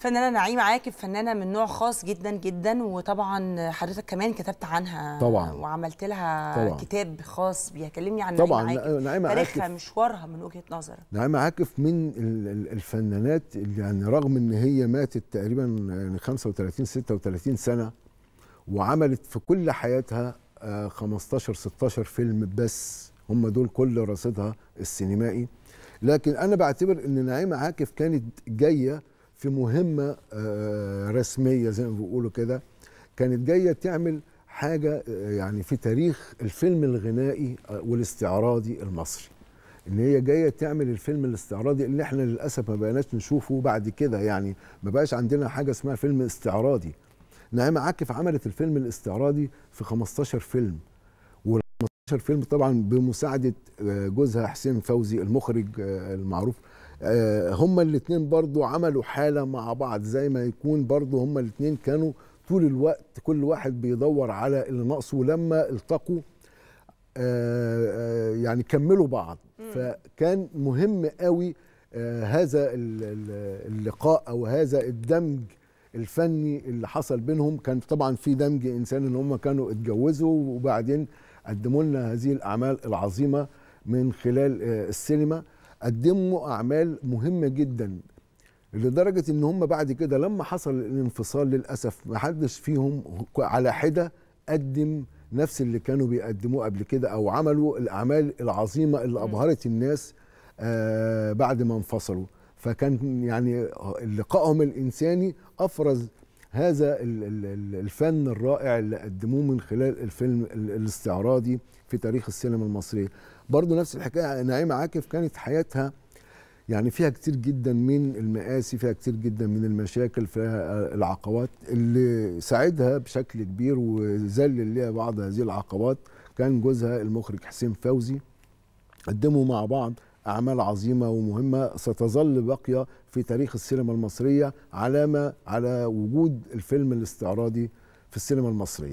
فنانه نعيمه عاكف فنانه من نوع خاص جدا جدا وطبعا حضرتك كمان كتبت عنها طبعا وعملت لها طبعا كتاب خاص بيكلمني عن طبعا نعيمه عاكف تاريخها مشوارها من وجهه نظرك نعيمه عاكف من الفنانات اللي يعني رغم ان هي ماتت تقريبا يعني 35 36 سنه وعملت في كل حياتها 15 آه، 16 فيلم بس هم دول كل رصيدها السينمائي لكن انا بعتبر ان نعيمه عاكف كانت جايه في مهمه آه، رسميه زي ما بيقولوا كده كانت جايه تعمل حاجه آه، يعني في تاريخ الفيلم الغنائي آه، والاستعراضي المصري ان هي جايه تعمل الفيلم الاستعراضي اللي احنا للاسف ما بقيناش نشوفه بعد كده يعني ما بقاش عندنا حاجه اسمها فيلم استعراضي نعيمه عاكف عملت الفيلم الاستعراضي في 15 فيلم وال 15 فيلم طبعا بمساعده جوزها حسين فوزي المخرج المعروف آه، هما الاثنين برضو عملوا حالة مع بعض زي ما يكون برضو هما الاثنين كانوا طول الوقت كل واحد بيدور على اللي ناقصه ولما التقوا آه، آه، يعني كملوا بعض فكان مهم قوي هذا اللقاء او هذا الدمج الفني اللي حصل بينهم كان طبعا في دمج انساني ان هم كانوا اتجوزوا وبعدين قدموا لنا هذه الاعمال العظيمه من خلال السينما قدموا اعمال مهمه جدا لدرجه ان هم بعد كده لما حصل الانفصال للاسف ما حدش فيهم على حده قدم نفس اللي كانوا بيقدموه قبل كده او عملوا الاعمال العظيمه اللي ابهرت الناس آه، بعد ما انفصلوا فكان يعني لقائهم الانساني افرز هذا الفن الرائع اللي قدموه من خلال الفيلم الاستعراضي في تاريخ السينما المصرية برضو نفس الحكاية نعيمة عاكف كانت حياتها يعني فيها كتير جدا من المآسي فيها كتير جدا من المشاكل فيها العقبات اللي ساعدها بشكل كبير وذلل لها بعض هذه العقبات كان جوزها المخرج حسين فوزي قدموا مع بعض أعمال عظيمة ومهمة ستظل باقية في تاريخ السينما المصرية علامة على وجود الفيلم الاستعراضي في السينما المصرية